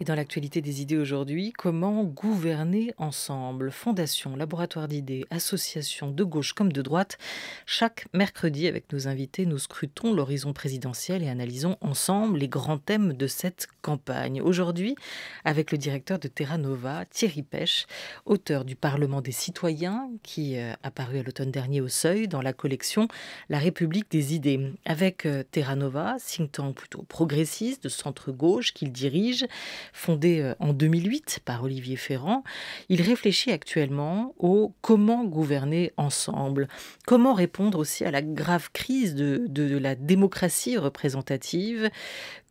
Et dans l'actualité des idées aujourd'hui, comment gouverner ensemble Fondation, laboratoire d'idées, associations de gauche comme de droite. Chaque mercredi, avec nos invités, nous scrutons l'horizon présidentiel et analysons ensemble les grands thèmes de cette campagne. Aujourd'hui, avec le directeur de Terra Nova, Thierry Pêche, auteur du Parlement des citoyens, qui euh, a paru à l'automne dernier au Seuil dans la collection La République des idées. Avec euh, Terra Nova, think tank plutôt progressiste de centre-gauche qu'il dirige, fondé euh, en 2008 par Olivier Ferrand, il réfléchit actuellement au comment gouverner ensemble, comment répondre aussi à la grave crise de, la démocratie représentative,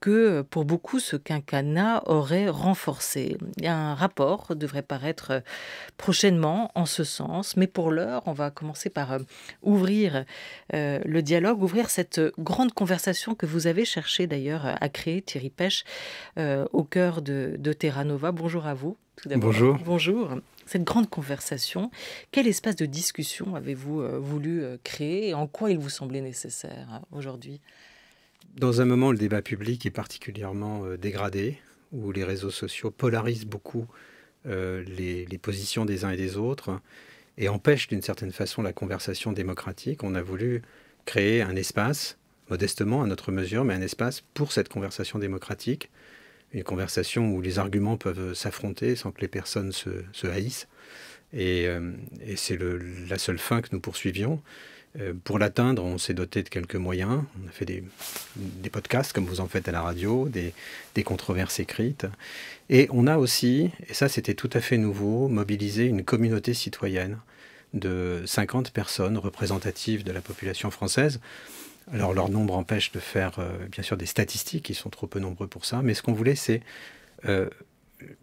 que euh, pour beaucoup ce quinquennat aurait renforcé. Un rapport devrait paraître euh, prochainement en ce sens, mais pour l'heure, on va commencer par euh, ouvrir le dialogue, ouvrir cette grande conversation que vous avez cherché d'ailleurs à créer, Thierry Pêche, au cœur de, Terra Nova. Bonjour à vous. Tout Bonjour. Bonjour. Cette grande conversation, quel espace de discussion avez-vous voulu créer et en quoi il vous semblait nécessaire hein, aujourd'hui dans un moment où le débat public est particulièrement euh, dégradé, où les réseaux sociaux polarisent beaucoup euh, les, positions des uns et des autres et empêchent d'une certaine façon la conversation démocratique, on a voulu créer un espace, modestement à notre mesure, mais un espace pour cette conversation démocratique, une conversation où les arguments peuvent s'affronter sans que les personnes se, haïssent. Et, euh, et c'est la seule fin que nous poursuivions. Euh, pour l'atteindre, on s'est doté de quelques moyens. On a fait des, des, podcasts, comme vous en faites à la radio, des, des controverses écrites. Et on a aussi, et ça c'était tout à fait nouveau, mobilisé une communauté citoyenne de 50 personnes représentatives de la population française. Alors leur nombre empêche de faire euh, bien sûr des statistiques, ils sont trop peu nombreux pour ça, mais ce qu'on voulait c'est euh,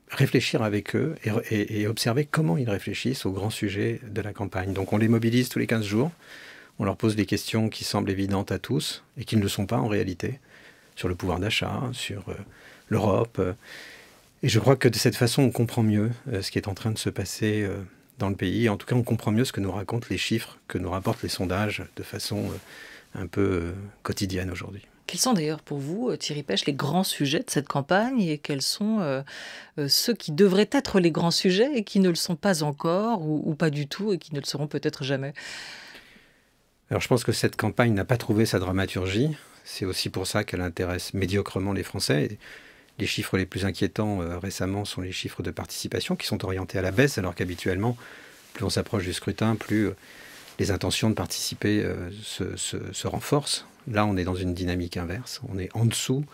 réfléchir avec eux et, observer comment ils réfléchissent au grand sujet de la campagne. Donc on les mobilise tous les 15 jours. On leur pose des questions qui semblent évidentes à tous et qui ne le sont pas en réalité, sur le pouvoir d'achat, sur euh, l'Europe. Euh. Et je crois que de cette façon, on comprend mieux euh, ce qui est en train de se passer dans le pays. En tout cas, on comprend mieux ce que nous racontent les chiffres, que nous rapportent les sondages de façon un peu quotidienne aujourd'hui. Quels sont d'ailleurs pour vous, Thierry Pêche, les grands sujets de cette campagne et quels sont ceux qui devraient être les grands sujets et qui ne le sont pas encore ou pas du tout et qui ne le seront peut-être jamais alors je pense que cette campagne n'a pas trouvé sa dramaturgie. C'est aussi pour ça qu'elle intéresse médiocrement les Français. Les chiffres les plus inquiétants euh, récemment sont les chiffres de participation qui sont orientés à la baisse, alors qu'habituellement, plus on s'approche du scrutin, plus euh, les intentions de participer euh, se, se, renforcent. Là, on est dans une dynamique inverse. On est en dessous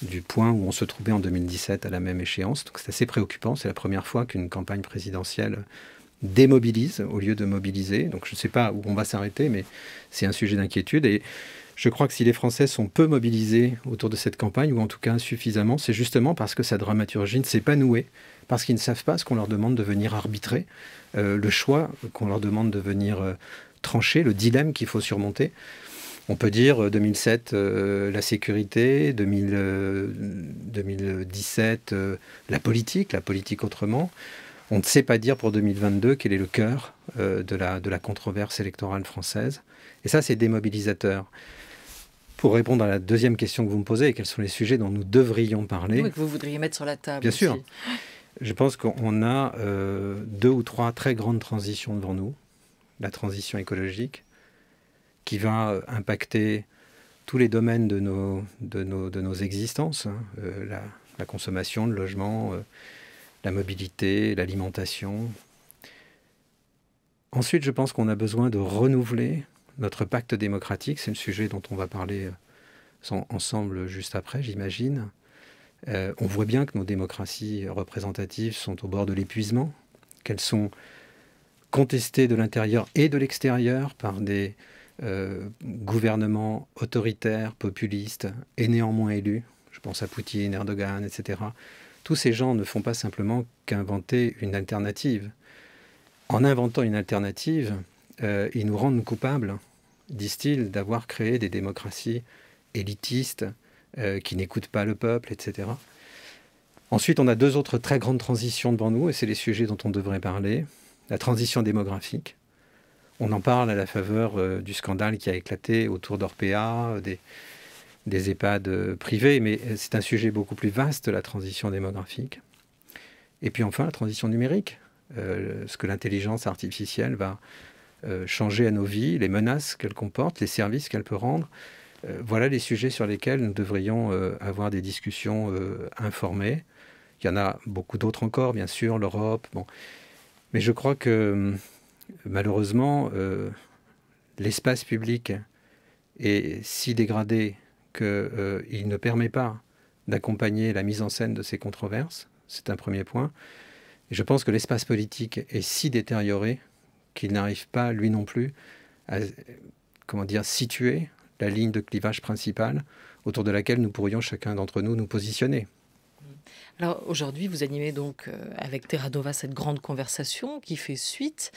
du point où on se trouvait en 2017 à la même échéance. Donc c'est assez préoccupant. C'est la première fois qu'une campagne présidentielle démobilise au lieu de mobiliser. Donc je ne sais pas où on va s'arrêter, mais c'est un sujet d'inquiétude. Et je crois que si les Français sont peu mobilisés autour de cette campagne, ou en tout cas insuffisamment, c'est justement parce que sa dramaturgie ne s'est pas nouée, parce qu'ils ne savent pas ce qu'on leur demande de venir arbitrer, euh, le choix qu'on leur demande de venir euh, trancher, le dilemme qu'il faut surmonter. On peut dire 2007, euh, la sécurité, 2000, 2017, la politique, la politique autrement. On ne sait pas dire pour 2022 quel est le cœur euh, de, la, de la controverse électorale française. Et ça, c'est démobilisateur. Pour répondre à la deuxième question que vous me posez, quels sont les sujets dont nous devrions parler que vous voudriez mettre sur la table. Bien sûr. Je pense qu'on a euh, deux ou trois très grandes transitions devant nous. La transition écologique, qui va euh, impacter tous les domaines de nos, de nos, de nos existences, hein. la, consommation, le logement, la mobilité, l'alimentation. Ensuite, je pense qu'on a besoin de renouveler notre pacte démocratique. C'est le sujet dont on va parler euh, ensemble juste après, j'imagine. Euh, on voit bien que nos démocraties représentatives sont au bord de l'épuisement, qu'elles sont contestées de l'intérieur et de l'extérieur par des euh, gouvernements autoritaires, populistes et néanmoins élus. Je pense à Poutine, Erdogan, etc tous ces gens ne font pas simplement qu'inventer une alternative. En inventant une alternative, euh, ils nous rendent coupables, disent-ils, d'avoir créé des démocraties élitistes euh, qui n'écoutent pas le peuple, etc. Ensuite, on a deux autres très grandes transitions devant nous, et c'est les sujets dont on devrait parler. La transition démographique. On en parle à la faveur euh, du scandale qui a éclaté autour d'Orpea, des, des EHPAD euh, privés, mais euh, c'est un sujet beaucoup plus vaste, la transition démographique. Et puis enfin, la transition numérique, euh, ce que l'intelligence artificielle va changer à nos vies, les menaces qu'elle comporte, les services qu'elle peut rendre. voilà les sujets sur lesquels nous devrions avoir des discussions informées. Il y en a beaucoup d'autres encore, bien sûr, l'Europe. Bon. Mais je crois que malheureusement, l'espace public est si dégradé euh, il ne permet pas d'accompagner la mise en scène de ces controverses. C'est un premier point. je pense que l'espace politique est si détérioré qu'il n'arrive pas, lui non plus, à comment dire, situer la ligne de clivage principale autour de laquelle nous pourrions chacun d'entre nous nous positionner. Alors aujourd'hui, vous animez donc euh, avec Terradova cette grande conversation qui fait suite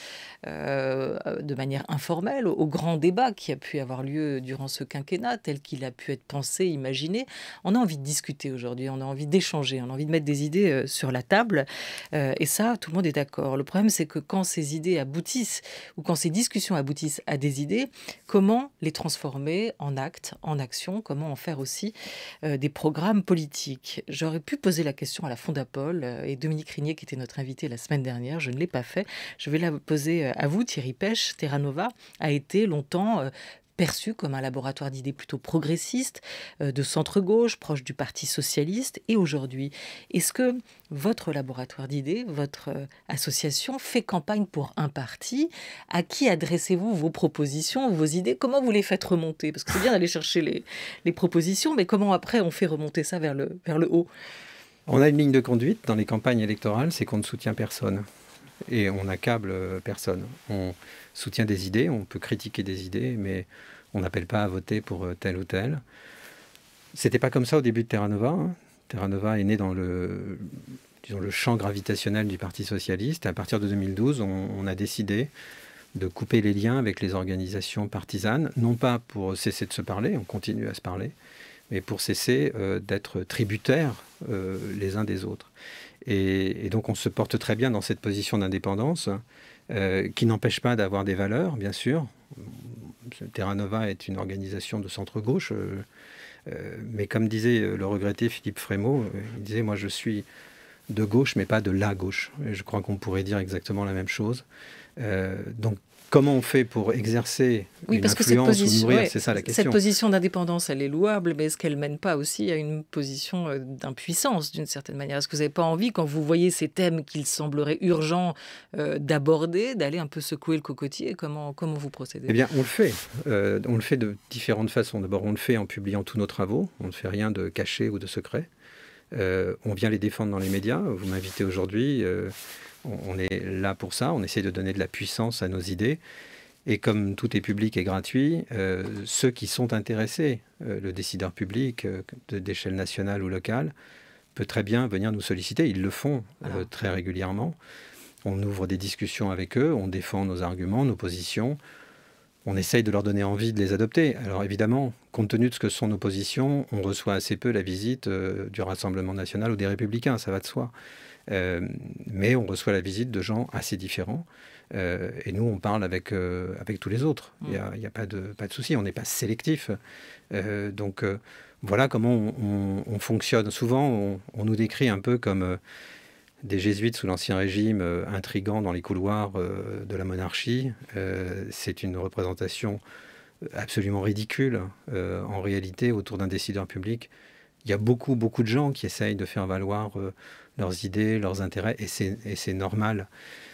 euh, de manière informelle au grand débat qui a pu avoir lieu durant ce quinquennat, tel qu'il a pu être pensé, imaginé. On a envie de discuter aujourd'hui, on a envie d'échanger, on a envie de mettre des idées euh, sur la table. et ça, tout le monde est d'accord. Le problème, c'est que quand ces idées aboutissent ou quand ces discussions aboutissent à des idées, comment les transformer en actes, en actions, comment en faire aussi des programmes politiques J'aurais pu poser la question à la Fondapol euh, et Dominique Rignier, qui était notre invité la semaine dernière. Je ne l'ai pas fait. Je vais la poser euh, à vous, Thierry Pêche. Terranova a été longtemps euh, perçu comme un laboratoire d'idées plutôt progressiste, de centre-gauche, proche du Parti socialiste. Et aujourd'hui, est-ce que votre laboratoire d'idées, votre association, fait campagne pour un parti À qui adressez-vous vos propositions, vos idées Comment vous les faites remonter Parce que c'est bien d'aller chercher les, les, propositions, mais comment après on fait remonter ça vers le, vers le haut on a une ligne de conduite dans les campagnes électorales, c'est qu'on ne soutient personne et on n'accable euh, personne. On soutient des idées, on peut critiquer des idées, mais on n'appelle pas à voter pour euh, tel ou tel. C'était pas comme ça au début de Terra Nova. Hein. Terra Nova est né dans le, champ gravitationnel du Parti socialiste. À partir de 2012, on a décidé de couper les liens avec les organisations partisanes, non pas pour cesser de se parler, on continue à se parler, mais pour cesser euh, d'être tributaires euh, les uns des autres. Et, donc on se porte très bien dans cette position d'indépendance, euh, qui n'empêche pas d'avoir des valeurs, bien sûr. Terra Nova est une organisation de centre-gauche, mais comme disait le regretté Philippe Frémaux, il disait, moi je suis de gauche, mais pas de la gauche. je crois qu'on pourrait dire exactement la même chose. donc comment on fait pour exercer oui, une influence cette position, ou C'est ça la question. Cette position d'indépendance, elle est louable, mais est-ce qu'elle mène pas aussi à une position euh, d'impuissance d'une certaine manière Est-ce que vous n'avez pas envie, quand vous voyez ces thèmes qu'il semblerait urgent euh, d'aborder, d'aller un peu secouer le cocotier Comment comment vous procédez Eh bien, on le fait. Euh, on le fait de différentes façons. D'abord, on le fait en publiant tous nos travaux. On ne fait rien de caché ou de secret. on vient les défendre dans les médias. Vous m'invitez aujourd'hui on est là pour ça, on essaie de donner de la puissance à nos idées. Et comme tout est public et gratuit, euh, ceux qui sont intéressés, euh, le décideur public euh, d'échelle nationale ou locale, peut très bien venir nous solliciter. Ils le font ah. très régulièrement. On ouvre des discussions avec eux, on défend nos arguments, nos positions. On essaye de leur donner envie de les adopter. Alors évidemment, compte tenu de ce que sont nos positions, on reçoit assez peu la visite du Rassemblement national ou des Républicains, ça va de soi. Euh, mais on reçoit la visite de gens assez différents. Euh, et nous, on parle avec, euh, avec tous les autres. Il n'y a, pas de, pas de souci, on n'est pas sélectif. donc voilà comment on, fonctionne. Souvent, on, nous décrit un peu comme des jésuites sous l'Ancien Régime, intrigants dans les couloirs de la monarchie. C'est une représentation absolument ridicule. en réalité, autour d'un décideur public, il y a beaucoup, beaucoup de gens qui essayent de faire valoir leurs idées, leurs intérêts, et c'est normal.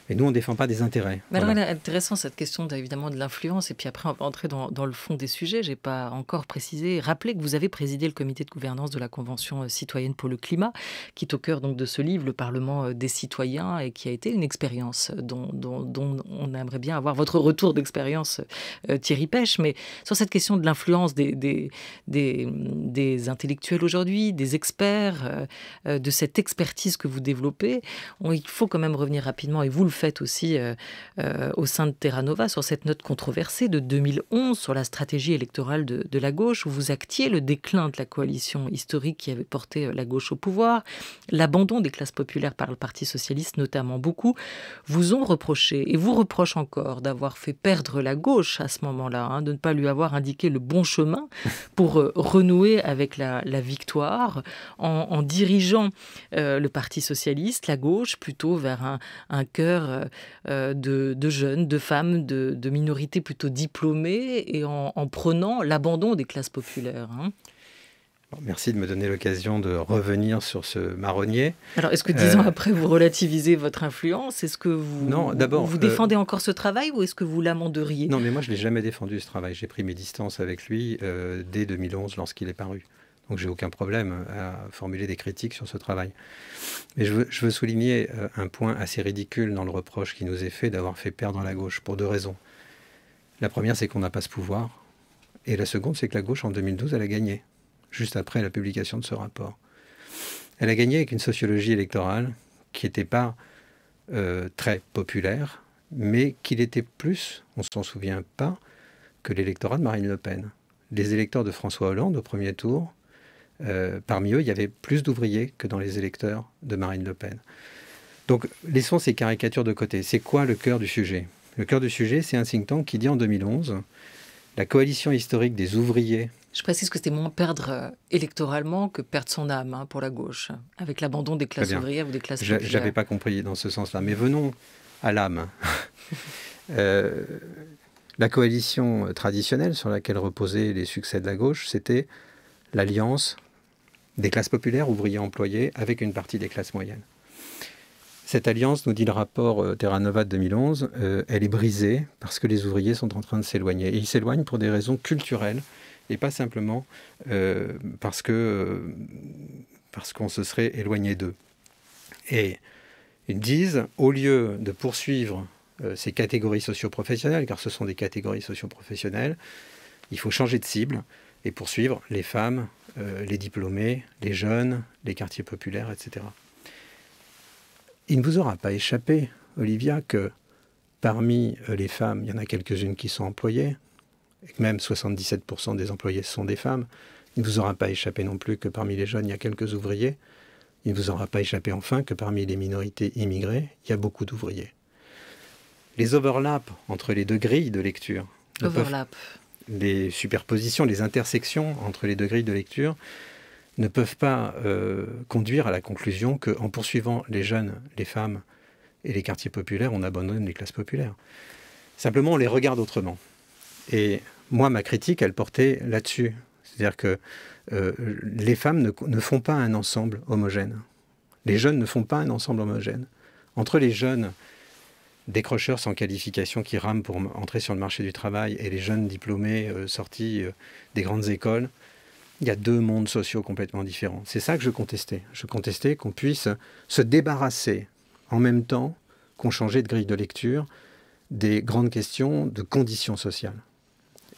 Et nous, on ne défend pas des intérêts. Mais intéressant cette question évidemment de l'influence. Et puis après, on va entrer dans, le fond des sujets. Je n'ai pas encore précisé. Rappelez que vous avez présidé le comité de gouvernance de la Convention euh, citoyenne pour le climat, qui est au cœur donc, de ce livre, Le Parlement euh, des citoyens, et qui a été une expérience euh, dont, on aimerait bien avoir votre retour d'expérience, Thierry Pêche. Mais sur cette question de l'influence des, des, intellectuels aujourd'hui, des experts, de cette expertise que vous développez, il faut quand même revenir rapidement, et vous le fait aussi euh, euh, au sein de Terra Nova sur cette note controversée de 2011 sur la stratégie électorale de, la gauche, où vous actiez le déclin de la coalition historique qui avait porté euh, la gauche au pouvoir, l'abandon des classes populaires par le Parti socialiste, notamment beaucoup, vous ont reproché et vous reprochent encore d'avoir fait perdre la gauche à ce moment-là, hein, de ne pas lui avoir indiqué le bon chemin pour renouer avec la, victoire en, dirigeant le Parti socialiste, la gauche, plutôt vers un, un cœur euh, euh, de, jeunes, de femmes, de, minorités plutôt diplômées, et en, prenant l'abandon des classes populaires. Hein. Merci de me donner l'occasion de revenir sur ce marronnier. Alors, est-ce que dix ans euh, après, vous relativisez votre influence Est-ce que vous, non, d'abord, vous défendez encore ce travail ou est-ce que vous l'amenderiez Non, mais moi, je l'ai jamais défendu ce travail. J'ai pris mes distances avec lui dès 2011, lorsqu'il est paru. Donc j'ai aucun problème à formuler des critiques sur ce travail. Mais je veux, souligner euh, un point assez ridicule dans le reproche qui nous est fait d'avoir fait perdre la gauche, pour deux raisons. La première, c'est qu'on n'a pas ce pouvoir. Et la seconde, c'est que la gauche, en 2012, elle a gagné, juste après la publication de ce rapport. Elle a gagné avec une sociologie électorale qui n'était pas euh, très populaire, mais qui l'était plus, on ne s'en souvient pas, que l'électorat de Marine Le Pen. Les électeurs de François Hollande au premier tour euh, parmi eux, il y avait plus d'ouvriers que dans les électeurs de Marine Le Pen. Donc, laissons ces caricatures de côté. C'est quoi le cœur du sujet Le cœur du sujet, c'est un think tank qui dit en 2011 la coalition historique des ouvriers. Je précise que c'était moins perdre euh, électoralement que perdre son âme hein, pour la gauche, hein, avec l'abandon des classes ouvrières ou des classes Je J'avais pas compris dans ce sens-là. Mais venons à l'âme. Euh, la coalition traditionnelle sur laquelle reposaient les succès de la gauche, c'était l'alliance des classes populaires, ouvriers, employés, avec une partie des classes moyennes. Cette alliance, nous dit le rapport euh, Terra Nova de 2011, euh, elle est brisée parce que les ouvriers sont en train de s'éloigner. Et ils s'éloignent pour des raisons culturelles et pas simplement euh, parce que parce qu'on se serait éloigné d'eux. Et ils disent, au lieu de poursuivre ces catégories socioprofessionnelles, car ce sont des catégories socioprofessionnelles, il faut changer de cible et poursuivre les femmes, euh, les diplômés, les jeunes, les quartiers populaires, etc. Il ne vous aura pas échappé, Olivia, que parmi euh, les femmes, il y en a quelques-unes qui sont employées, et que même 77% des employés sont des femmes. Il ne vous aura pas échappé non plus que parmi les jeunes, il y a quelques ouvriers. Il ne vous aura pas échappé enfin que parmi les minorités immigrées, il y a beaucoup d'ouvriers. Les overlaps entre les deux grilles de lecture. Overlap les superpositions, les intersections entre les deux grilles de lecture ne peuvent pas euh, conduire à la conclusion qu'en poursuivant les jeunes, les femmes et les quartiers populaires, on abandonne les classes populaires. Simplement, on les regarde autrement. Et moi, ma critique, elle portait là-dessus. C'est-à-dire que euh, les femmes ne font pas un ensemble homogène. Les jeunes ne font pas un ensemble homogène. Entre les jeunes décrocheurs sans qualification qui rament pour entrer sur le marché du travail et les jeunes diplômés euh, sortis euh, des grandes écoles, il y a deux mondes sociaux complètement différents. C'est ça que je contestais. Je contestais qu'on puisse se débarrasser en même temps qu'on changeait de grille de lecture des grandes questions de conditions sociales.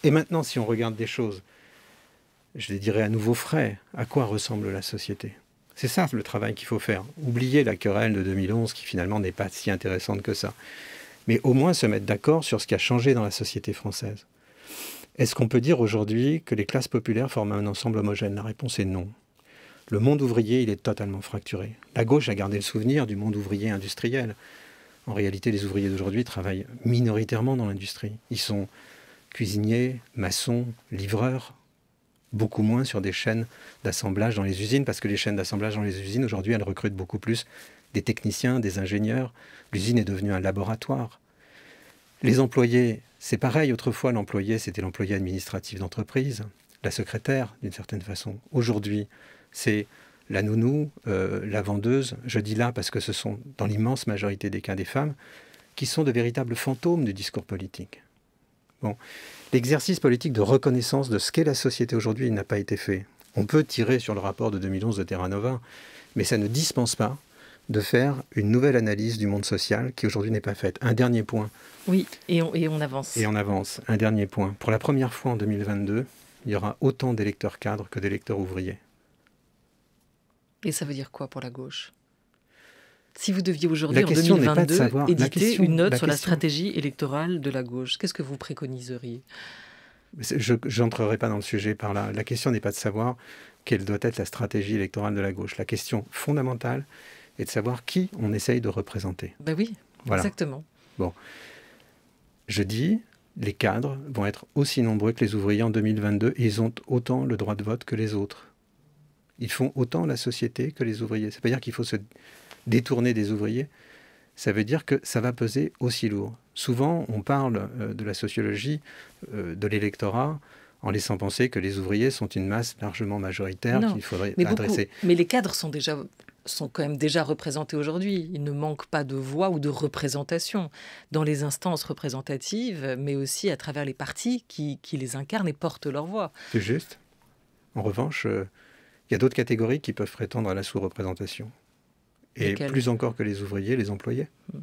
Et maintenant, si on regarde des choses, je les dirais à nouveau frais, à quoi ressemble la société c'est ça le travail qu'il faut faire. Oublier la querelle de 2011 qui finalement n'est pas si intéressante que ça. Mais au moins se mettre d'accord sur ce qui a changé dans la société française. Est-ce qu'on peut dire aujourd'hui que les classes populaires forment un ensemble homogène La réponse est non. Le monde ouvrier, il est totalement fracturé. La gauche a gardé le souvenir du monde ouvrier industriel. En réalité, les ouvriers d'aujourd'hui travaillent minoritairement dans l'industrie. Ils sont cuisiniers, maçons, livreurs, beaucoup moins sur des chaînes d'assemblage dans les usines, parce que les chaînes d'assemblage dans les usines, aujourd'hui, elles recrutent beaucoup plus des techniciens, des ingénieurs. L'usine est devenue un laboratoire. Les employés, c'est pareil, autrefois, l'employé, c'était l'employé administratif d'entreprise, la secrétaire, d'une certaine façon. Aujourd'hui, c'est la nounou, euh, la vendeuse, je dis là parce que ce sont dans l'immense majorité des cas des femmes, qui sont de véritables fantômes du discours politique. Bon. L'exercice politique de reconnaissance de ce qu'est la société aujourd'hui n'a pas été fait. On peut tirer sur le rapport de 2011 de Terra Nova, mais ça ne dispense pas de faire une nouvelle analyse du monde social qui aujourd'hui n'est pas faite. Un dernier point. Oui, et on, et on avance. Et on avance. Un dernier point. Pour la première fois en 2022, il y aura autant d'électeurs cadres que d'électeurs ouvriers. Et ça veut dire quoi pour la gauche si vous deviez aujourd'hui, en 2022, éditer une note sur la stratégie électorale de la gauche, qu'est-ce que vous préconiseriez Je n'entrerai pas dans le sujet par là. La question n'est pas de savoir quelle doit être la stratégie électorale de la gauche. La question fondamentale est de savoir qui on essaye de représenter. Ben oui, exactement. Bon. Je dis, les cadres vont être aussi nombreux que les ouvriers en 2022 et ils ont autant le droit de vote que les autres. Ils font autant la société que les ouvriers. cest à dire qu'il faut se, détourner des ouvriers, ça veut dire que ça va peser aussi lourd. Souvent, on parle euh, de la sociologie, euh, de l'électorat, en laissant penser que les ouvriers sont une masse largement majoritaire qu'il faudrait adresser. Mais les cadres sont déjà sont quand même déjà représentés aujourd'hui. Il ne manque pas de voix ou de représentation dans les instances représentatives, mais aussi à travers les partis qui, les incarnent et portent leur voix. C'est juste. En revanche, euh, il y a d'autres catégories qui peuvent prétendre à la sous-représentation. Et plus encore que les ouvriers, les employés. Hmm.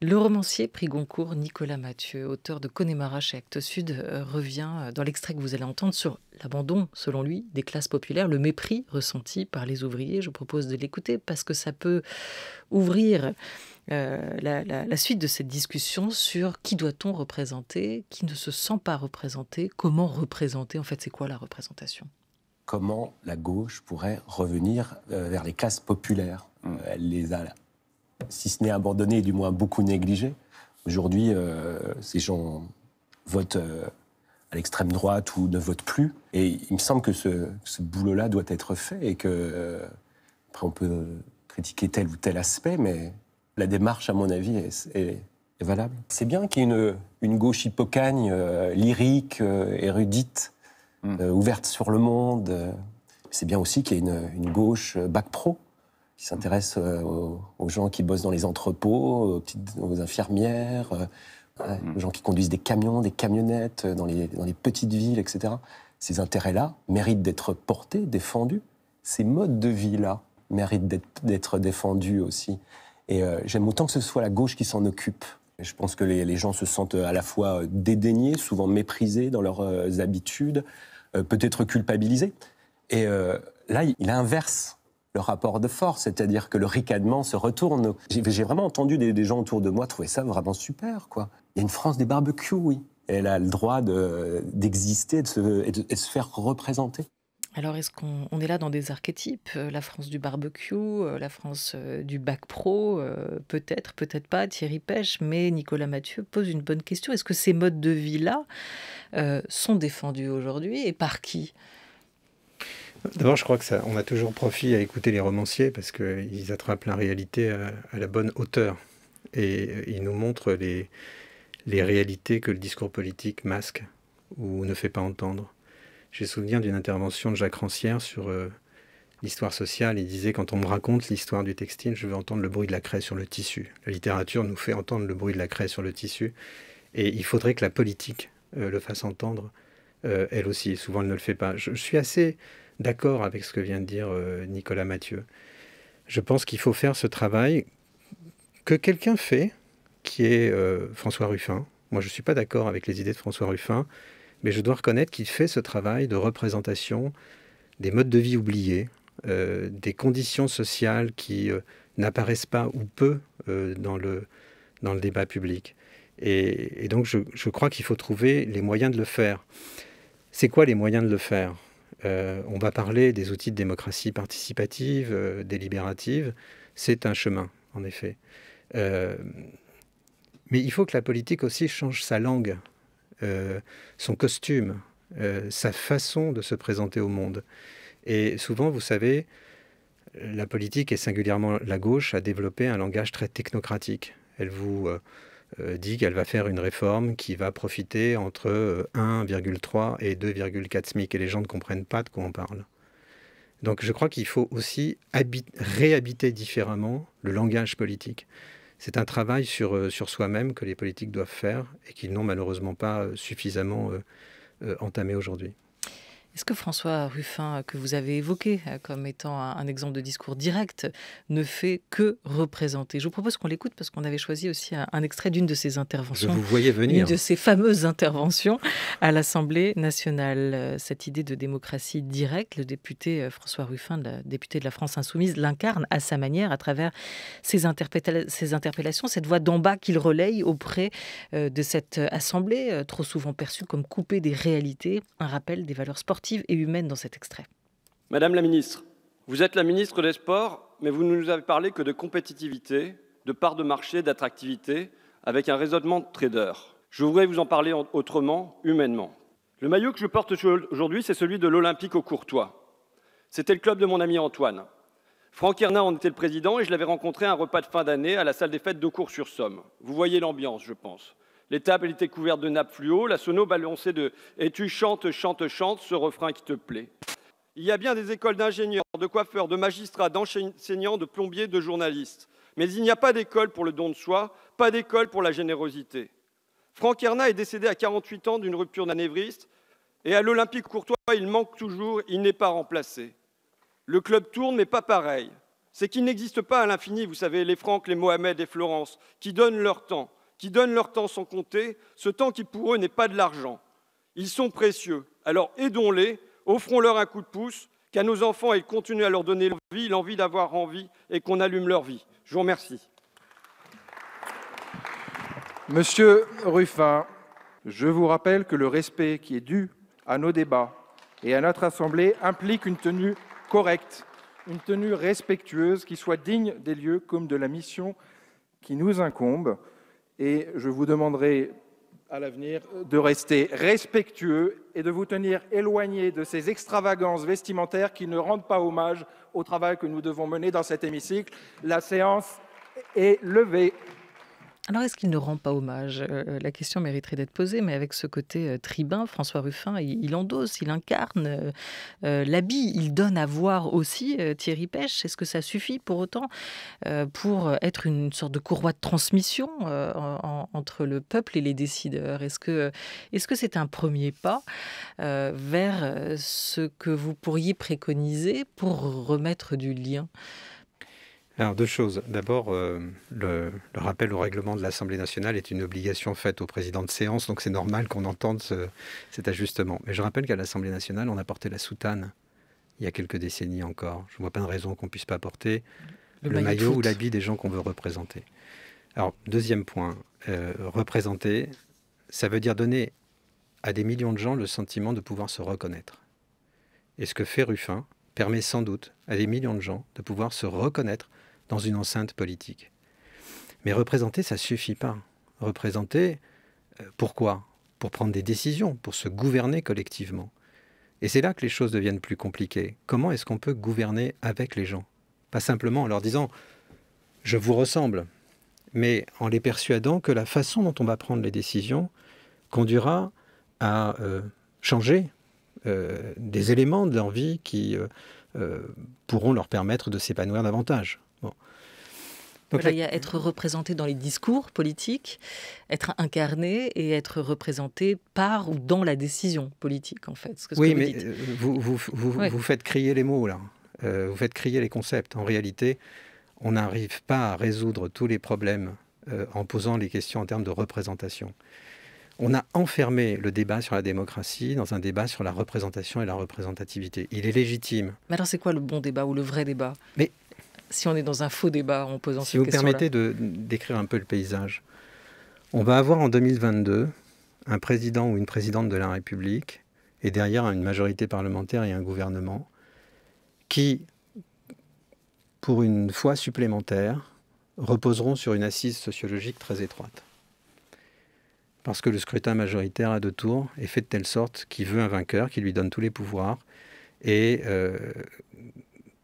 Le romancier prix Goncourt Nicolas Mathieu, auteur de Connemara chez Actes Sud, euh, revient euh, dans l'extrait que vous allez entendre sur l'abandon, selon lui, des classes populaires, le mépris ressenti par les ouvriers. Je propose de l'écouter parce que ça peut ouvrir euh, la, la, suite de cette discussion sur qui doit-on représenter, qui ne se sent pas représenté, comment représenter, en fait c'est quoi la représentation comment la gauche pourrait revenir euh, vers les classes populaires. Mmh. Euh, elle les a, si ce n'est abandonnées, du moins beaucoup négligées. Aujourd'hui, euh, ces gens votent à l'extrême droite ou ne votent plus. Et il me semble que ce, boulot-là doit être fait et que, on peut critiquer tel ou tel aspect, mais la démarche, à mon avis, est, valable. C'est bien qu'il y ait une, gauche hypocagne lyrique, érudite, Mm. Euh, ouverte sur le monde. Euh, c'est bien aussi qu'il y ait une, gauche euh, bac pro qui s'intéresse aux, gens qui bossent dans les entrepôts, aux, infirmières, mm. aux gens qui conduisent des camions, des camionnettes dans les, dans les petites villes, etc. Ces intérêts-là méritent d'être portés, défendus. Ces modes de vie-là méritent d'être défendus aussi. Et j'aime autant que ce soit la gauche qui s'en occupe. Je pense que les, les, gens se sentent à la fois dédaignés, souvent méprisés dans leurs habitudes, euh, peut être culpabilisé. Et euh, là, il inverse le rapport de force, c'est-à-dire que le ricanement se retourne. J'ai vraiment entendu des, gens autour de moi trouver ça vraiment super, quoi. Il y a une France des barbecues, oui. Elle a le droit d'exister et, de se faire représenter. Alors, est-ce qu'on est là dans des archétypes euh, La France du barbecue, euh, la France euh, du bac pro, peut-être, peut-être pas, Thierry Pêche, mais Nicolas Mathieu pose une bonne question. Est-ce que ces modes de vie-là sont défendus aujourd'hui et par qui D'abord, je crois que ça, on a toujours profit à écouter les romanciers parce qu'ils attrapent la réalité à, la bonne hauteur et ils nous montrent les réalités que le discours politique masque ou ne fait pas entendre. J'ai souvenir d'une intervention de Jacques Rancière sur euh, l'histoire sociale. Il disait Quand on me raconte l'histoire du textile, je veux entendre le bruit de la craie sur le tissu. La littérature nous fait entendre le bruit de la craie sur le tissu. Et il faudrait que la politique euh, le fasse entendre, euh, elle aussi. Souvent, elle ne le fait pas. Je, je suis assez d'accord avec ce que vient de dire Nicolas Mathieu. Je pense qu'il faut faire ce travail que quelqu'un fait, qui est François Ruffin. Moi, je ne suis pas d'accord avec les idées de François Ruffin mais je dois reconnaître qu'il fait ce travail de représentation des modes de vie oubliés, euh, des conditions sociales qui euh, n'apparaissent pas ou peu euh, dans, le, dans le débat public. Et, donc je, je crois qu'il faut trouver les moyens de le faire. C'est quoi les moyens de le faire On va parler des outils de démocratie participative, délibérative. C'est un chemin, en effet. mais il faut que la politique aussi change sa langue euh, son costume, euh, sa façon de se présenter au monde. Et souvent, vous savez, la politique et singulièrement la gauche a développé un langage très technocratique. Elle vous euh, dit qu'elle va faire une réforme qui va profiter entre 1,3 et 2,4 SMIC et les gens ne comprennent pas de quoi on parle. Donc je crois qu'il faut aussi réhabiter différemment le langage politique c'est un travail sur, euh, sur soi-même que les politiques doivent faire et qu'ils n'ont malheureusement pas euh, suffisamment euh, entamé aujourd'hui. Est-ce que François Ruffin, euh, que vous avez évoqué euh, comme étant un, exemple de discours direct, ne fait que représenter Je vous propose qu'on l'écoute parce qu'on avait choisi aussi un, extrait d'une de ses interventions. vous venir. Une de ses fameuses interventions à l'Assemblée nationale. Euh, cette idée de démocratie directe, le député François Ruffin, le député de la France insoumise, l'incarne à sa manière à travers ses, ses interpellations, cette voix d'en bas qu'il relaye auprès de cette Assemblée, trop souvent perçue comme coupée des réalités, un rappel des valeurs sportives et humaine dans cet extrait. Madame la ministre, vous êtes la ministre des Sports, mais vous ne nous avez parlé que de compétitivité, de part de marché, d'attractivité, avec un raisonnement de trader. Je voudrais vous en parler autrement, humainement. Le maillot que je porte aujourd'hui, c'est celui de l'Olympique au Courtois. C'était le club de mon ami Antoine. Franck Hernin en était le président et je l'avais rencontré à un repas de fin d'année à la salle des fêtes de Cours-sur-Somme. Vous voyez l'ambiance, je pense. Les tables étaient couvertes de nappes fluo, la sono balançait de Et tu chantes, chantes, chantes ce refrain qui te plaît. Il y a bien des écoles d'ingénieurs, de coiffeurs, de magistrats, d'enseignants, de plombiers, de journalistes. Mais il n'y a pas d'école pour le don de soi, pas d'école pour la générosité. Franck Erna est décédé à 48 ans d'une rupture d'anévriste, et à l'Olympique Courtois, il manque toujours, il n'est pas remplacé. Le club tourne, mais pas pareil. C'est qu'il n'existe pas à l'infini, vous savez, les Franck, les Mohamed, et Florence, qui donnent leur temps, qui donnent leur temps sans compter, ce temps qui pour eux n'est pas de l'argent. Ils sont précieux, alors aidons-les, offrons-leur un coup de pouce, qu'à nos enfants ils continuent à leur donner vie, l'envie d'avoir envie et qu'on allume leur vie. Je vous remercie. Monsieur Ruffin, je vous rappelle que le respect qui est dû à nos débats et à notre Assemblée implique une tenue correcte, une tenue respectueuse qui soit digne des lieux comme de la mission qui nous incombe et je vous demanderai à l'avenir de rester respectueux et de vous tenir éloigné de ces extravagances vestimentaires qui ne rendent pas hommage au travail que nous devons mener dans cet hémicycle. La séance est levée. Alors, est-ce qu'il ne rend pas hommage euh, euh, La question mériterait d'être posée, mais avec ce côté euh, tribun, François Ruffin, il, endosse, il incarne l'habit, il donne à voir aussi Thierry Pêche. Est-ce que ça suffit pour autant pour être une sorte de courroie de transmission entre le peuple et les décideurs que est-ce que c'est un premier pas vers ce que vous pourriez préconiser pour remettre du lien alors deux choses. D'abord, euh, le, rappel au règlement de l'Assemblée nationale est une obligation faite au président de séance, donc c'est normal qu'on entende cet ajustement. Mais je rappelle qu'à l'Assemblée nationale, on a porté la soutane il y a quelques décennies encore. Je ne vois pas de raison qu'on ne puisse pas porter le, maillot ou l'habit des gens qu'on veut représenter. Alors deuxième point, euh, représenter, ça veut dire donner à des millions de gens le sentiment de pouvoir se reconnaître. Et ce que fait Ruffin permet sans doute à des millions de gens de pouvoir se reconnaître dans une enceinte politique. Mais représenter, ça ne suffit pas. Représenter, euh, pourquoi Pour prendre des décisions, pour se gouverner collectivement. Et c'est là que les choses deviennent plus compliquées. Comment est-ce qu'on peut gouverner avec les gens Pas simplement en leur disant ⁇ je vous ressemble ⁇ mais en les persuadant que la façon dont on va prendre les décisions conduira à euh, changer euh, des éléments de leur vie qui euh, pourront leur permettre de s'épanouir davantage. Donc, il y a être représenté dans les discours politiques, être incarné et être représenté par ou dans la décision politique, en fait. oui, mais euh, vous, vous, vous, vous, faites crier les mots, là. Euh, vous faites crier les concepts. En réalité, on n'arrive pas à résoudre tous les problèmes en posant les questions en termes de représentation on a enfermé le débat sur la démocratie dans un débat sur la représentation et la représentativité. Il est légitime. Mais alors c'est quoi le bon débat ou le vrai débat Mais si on est dans un faux débat en posant cette question Si vous permettez de décrire un peu le paysage, on va avoir en 2022 un président ou une présidente de la République et derrière une majorité parlementaire et un gouvernement qui, pour une fois supplémentaire, reposeront sur une assise sociologique très étroite parce que le scrutin majoritaire à deux tours est fait de telle sorte qu'il veut un vainqueur, qui lui donne tous les pouvoirs, et euh,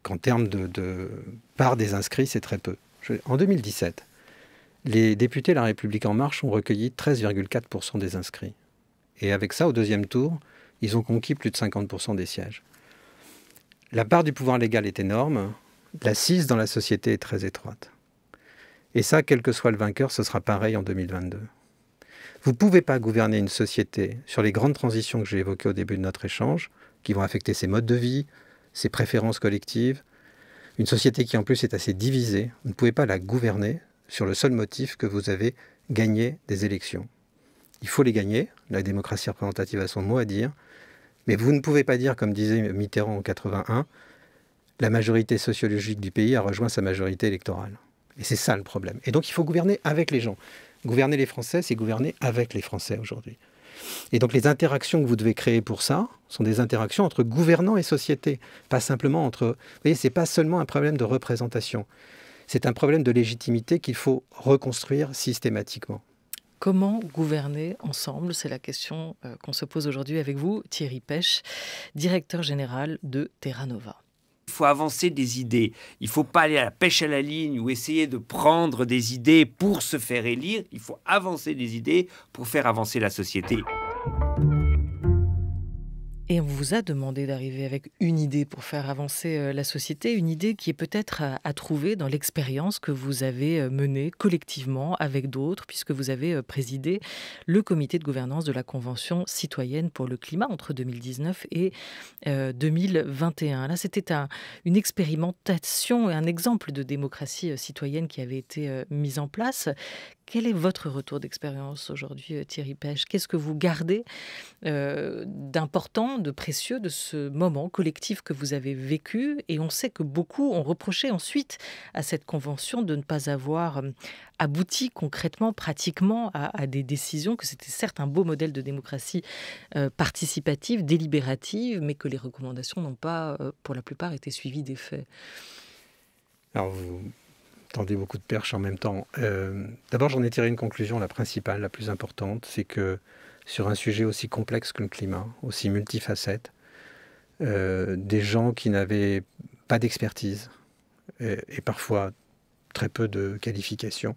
qu'en termes de, part des inscrits, c'est très peu. en 2017, les députés de La République En Marche ont recueilli 13,4% des inscrits. Et avec ça, au deuxième tour, ils ont conquis plus de 50% des sièges. La part du pouvoir légal est énorme, la l'assise dans la société est très étroite. Et ça, quel que soit le vainqueur, ce sera pareil en 2022. Vous ne pouvez pas gouverner une société sur les grandes transitions que j'ai évoquées au début de notre échange, qui vont affecter ses modes de vie, ses préférences collectives. Une société qui en plus est assez divisée, vous ne pouvez pas la gouverner sur le seul motif que vous avez gagné des élections. Il faut les gagner, la démocratie représentative a son mot à dire, mais vous ne pouvez pas dire, comme disait Mitterrand en 81, la majorité sociologique du pays a rejoint sa majorité électorale. Et c'est ça le problème. Et donc il faut gouverner avec les gens. Gouverner les Français, c'est gouverner avec les Français aujourd'hui. Et donc les interactions que vous devez créer pour ça sont des interactions entre gouvernants et société, pas simplement entre... Vous voyez, c'est pas seulement un problème de représentation, c'est un problème de légitimité qu'il faut reconstruire systématiquement. Comment gouverner ensemble C'est la question euh, qu'on se pose aujourd'hui avec vous, Thierry Pêche, directeur général de Terra Nova. Il faut avancer des idées. Il ne faut pas aller à la pêche à la ligne ou essayer de prendre des idées pour se faire élire. Il faut avancer des idées pour faire avancer la société. Et on vous a demandé d'arriver avec une idée pour faire avancer euh, la société, une idée qui est peut-être euh, à, trouver dans l'expérience que vous avez euh, menée collectivement avec d'autres, puisque vous avez présidé le comité de gouvernance de la Convention citoyenne pour le climat entre 2019 et 2021. Là, c'était une expérimentation et un exemple de démocratie citoyenne qui avait été mise en place. Quel est votre retour d'expérience aujourd'hui, euh, Thierry Pêche Qu'est-ce que vous gardez euh, d'important, de précieux de ce moment collectif que vous avez vécu Et on sait que beaucoup ont reproché ensuite à cette convention de ne pas avoir euh, abouti concrètement, pratiquement, à, des décisions, que c'était certes un beau modèle de démocratie participative, délibérative, mais que les recommandations n'ont pas, pour la plupart, été suivies des faits. Alors, vous Tendez beaucoup de perches en même temps. Euh, d'abord, j'en ai tiré une conclusion, la principale, la plus importante, c'est que sur un sujet aussi complexe que le climat, aussi multifacette, euh, des gens qui n'avaient pas d'expertise euh, et, parfois très peu de qualifications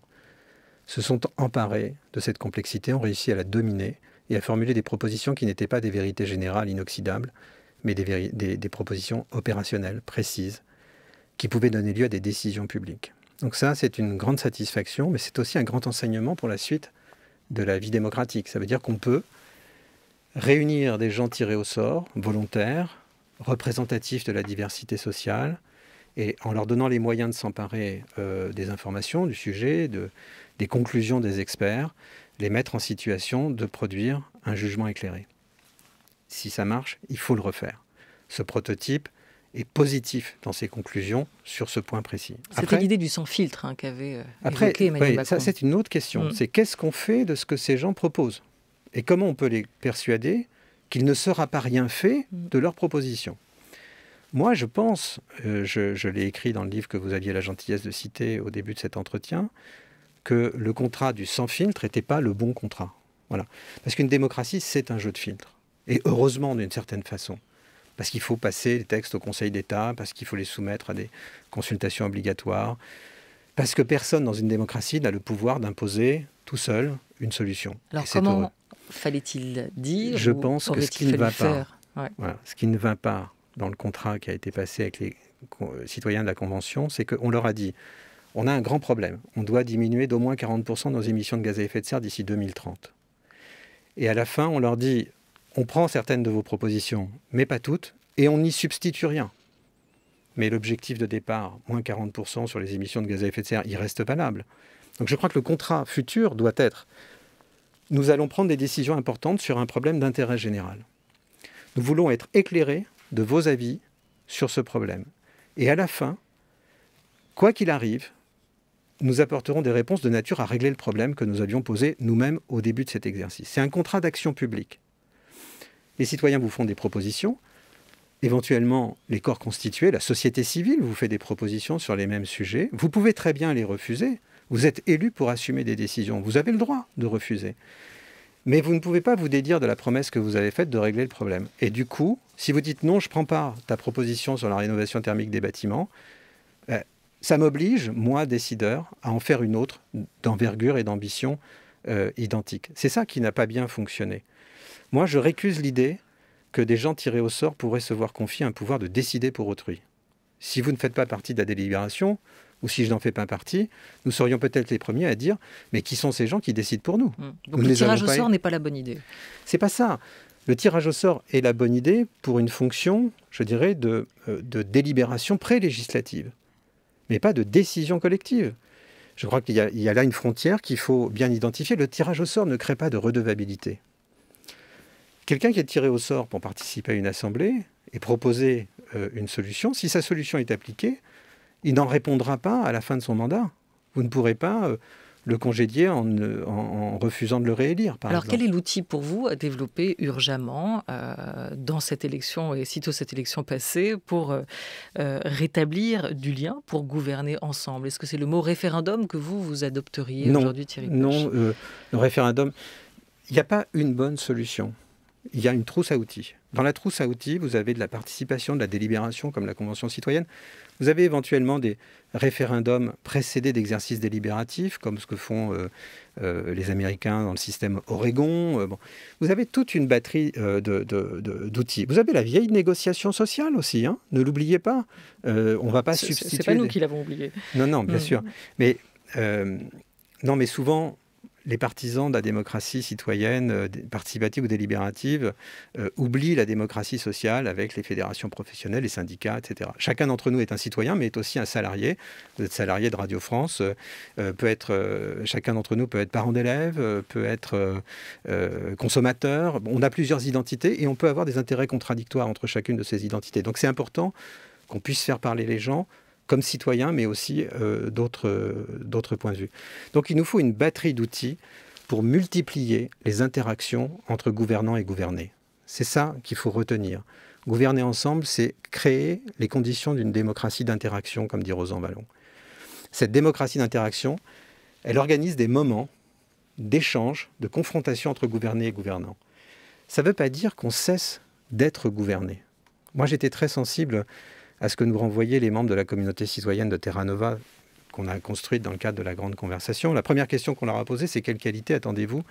se sont emparés de cette complexité, ont réussi à la dominer et à formuler des propositions qui n'étaient pas des vérités générales inoxydables, mais des propositions opérationnelles, précises, qui pouvaient donner lieu à des décisions publiques. Donc ça, c'est une grande satisfaction, mais c'est aussi un grand enseignement pour la suite de la vie démocratique. Ça veut dire qu'on peut réunir des gens tirés au sort, volontaires, représentatifs de la diversité sociale, et en leur donnant les moyens de s'emparer euh, des informations, du sujet, des conclusions des experts, les mettre en situation de produire un jugement éclairé. Si ça marche, il faut le refaire. Ce prototype, est positif dans ses conclusions sur ce point précis. C'était l'idée du sans-filtre hein, qu'avait euh, évoqué Emmanuel Macron. oui, Ça, c'est une autre question. Mm. C'est qu'est-ce qu'on fait de ce que ces gens proposent Et comment on peut les persuader qu'il ne sera pas rien fait mm. de leurs propositions Moi, je pense, euh, je, je l'ai écrit dans le livre que vous aviez la gentillesse de citer au début de cet entretien, que le contrat du sans-filtre n'était pas le bon contrat. Voilà. Parce qu'une démocratie, c'est un jeu de filtre, Et heureusement, d'une certaine façon parce qu'il faut passer les textes au Conseil d'État, parce qu'il faut les soumettre à des consultations obligatoires, parce que personne dans une démocratie n'a le pouvoir d'imposer tout seul une solution. Alors comment fallait-il dire Je pense que ce qui ne va pas, ce qui ne va pas dans le contrat qui a été passé avec les euh, citoyens de la Convention, c'est qu'on leur a dit, on a un grand problème, on doit diminuer d'au moins 40% nos émissions de gaz à effet de serre d'ici 2030. Et à la fin, on leur dit, on prend certaines de vos propositions, mais pas toutes, et on n'y substitue rien. Mais l'objectif de départ, moins 40% sur les émissions de gaz à effet de serre, il reste valable. Donc je crois que le contrat futur doit être, nous allons prendre des décisions importantes sur un problème d'intérêt général. Nous voulons être éclairés de vos avis sur ce problème. Et à la fin, quoi qu'il arrive, nous apporterons des réponses de nature à régler le problème que nous avions posé nous-mêmes au début de cet exercice. C'est un contrat d'action publique. Les citoyens vous font des propositions. Éventuellement, les corps constitués, la société civile vous fait des propositions sur les mêmes sujets. Vous pouvez très bien les refuser. Vous êtes élu pour assumer des décisions. Vous avez le droit de refuser. Mais vous ne pouvez pas vous dédire de la promesse que vous avez faite de régler le problème. Et du coup, si vous dites non, je ne prends pas ta proposition sur la rénovation thermique des bâtiments, euh, ça m'oblige, moi, décideur, à en faire une autre d'envergure et d'ambition euh, identique. C'est ça qui n'a pas bien fonctionné. Moi, je récuse l'idée que des gens tirés au sort pourraient se voir confier un pouvoir de décider pour autrui. Si vous ne faites pas partie de la délibération, ou si je n'en fais pas partie, nous serions peut-être les premiers à dire mais qui sont ces gens qui décident pour nous, mmh. Donc le tirage au sort n'est pas la bonne idée. C'est pas ça. Le tirage au sort est la bonne idée pour une fonction, je dirais, de, euh, délibération pré-législative, mais pas de décision collective. Je crois qu'il y, a là une frontière qu'il faut bien identifier. Le tirage au sort ne crée pas de redevabilité. Quelqu'un qui est tiré au sort pour participer à une assemblée et proposer euh, une solution, si sa solution est appliquée, il n'en répondra pas à la fin de son mandat. Vous ne pourrez pas euh, le congédier en, refusant de le réélire. Par Alors quel est l'outil pour vous à développer urgemment euh, dans cette élection et sitôt cette élection passée pour rétablir du lien, pour gouverner ensemble Est-ce que c'est le mot référendum que vous, vous adopteriez aujourd'hui Thierry Non, le référendum, il n'y a pas une bonne solution il y a une trousse à outils. Dans la trousse à outils, vous avez de la participation, de la délibération, comme la Convention citoyenne. Vous avez éventuellement des référendums précédés d'exercices délibératifs, comme ce que font euh, euh, les Américains dans le système Oregon. Euh, bon. Vous avez toute une batterie d'outils. Vous avez la vieille négociation sociale aussi, hein. ne l'oubliez pas. on ne va pas substituer... C'est pas nous qui l'avons oublié. Non, non, bien sûr. Mais, non, mais souvent, les partisans de la démocratie citoyenne euh, participative ou délibérative euh, oublient la démocratie sociale avec les fédérations professionnelles, les syndicats, etc. Chacun d'entre nous est un citoyen, mais est aussi un salarié. Vous êtes salarié de Radio France. Euh, peut être, chacun d'entre nous peut être parent d'élève, peut être consommateur. on a plusieurs identités et on peut avoir des intérêts contradictoires entre chacune de ces identités. Donc c'est important qu'on puisse faire parler les gens comme citoyen, mais aussi euh, euh, d'autres points de vue. Donc il nous faut une batterie d'outils pour multiplier les interactions entre gouvernants et gouvernés. C'est ça qu'il faut retenir. Gouverner ensemble, c'est créer les conditions d'une démocratie d'interaction, comme dit Rosan Vallon. Cette démocratie d'interaction, elle organise des moments d'échange, de confrontation entre gouvernés et gouvernants. Ça ne veut pas dire qu'on cesse d'être gouverné. Moi, j'étais très sensible à ce que nous renvoyaient les membres de la communauté citoyenne de Terra Nova qu'on a construite dans le cadre de la grande conversation. La première question qu'on leur a posée, c'est quelle qualité attendez-vous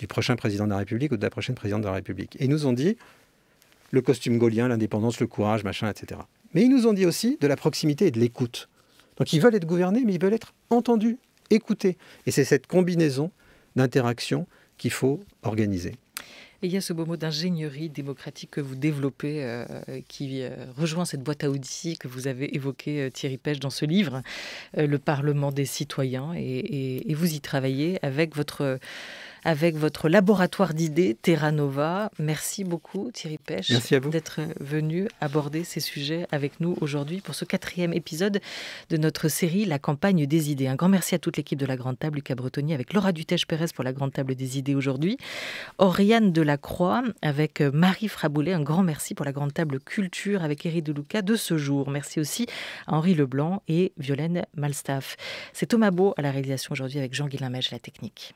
du prochain président de la République ou de la prochaine présidente de la République Et ils nous ont dit le costume gaulien, l'indépendance, le courage, machin, etc. Mais ils nous ont dit aussi de la proximité et de l'écoute. Donc ils veulent être gouvernés, mais ils veulent être entendus, écoutés. Et c'est cette combinaison d'interactions qu'il faut organiser. Et il y a ce beau mot d'ingénierie démocratique que vous développez, euh, euh, qui euh, rejoint cette boîte à outils que vous avez évoquée, Thierry Pêche, dans ce livre, Le Parlement des citoyens. et, vous y travaillez avec votre avec votre laboratoire d'idées Terra Nova. Merci beaucoup Thierry Pêche d'être venu aborder ces sujets avec nous aujourd'hui pour ce quatrième épisode de notre série La campagne des idées. Un grand merci à toute l'équipe de la Grande Table, Lucas Bretonnier avec Laura Dutèche-Pérez pour la Grande Table des idées aujourd'hui. Oriane Delacroix avec Marie Fraboulet. Un grand merci pour la Grande Table culture avec Eric Deluca de ce jour. Merci aussi à Henri Leblanc et Violaine Malstaff. C'est Thomas Beau à la réalisation aujourd'hui avec Jean-Guilain Mèche, la technique.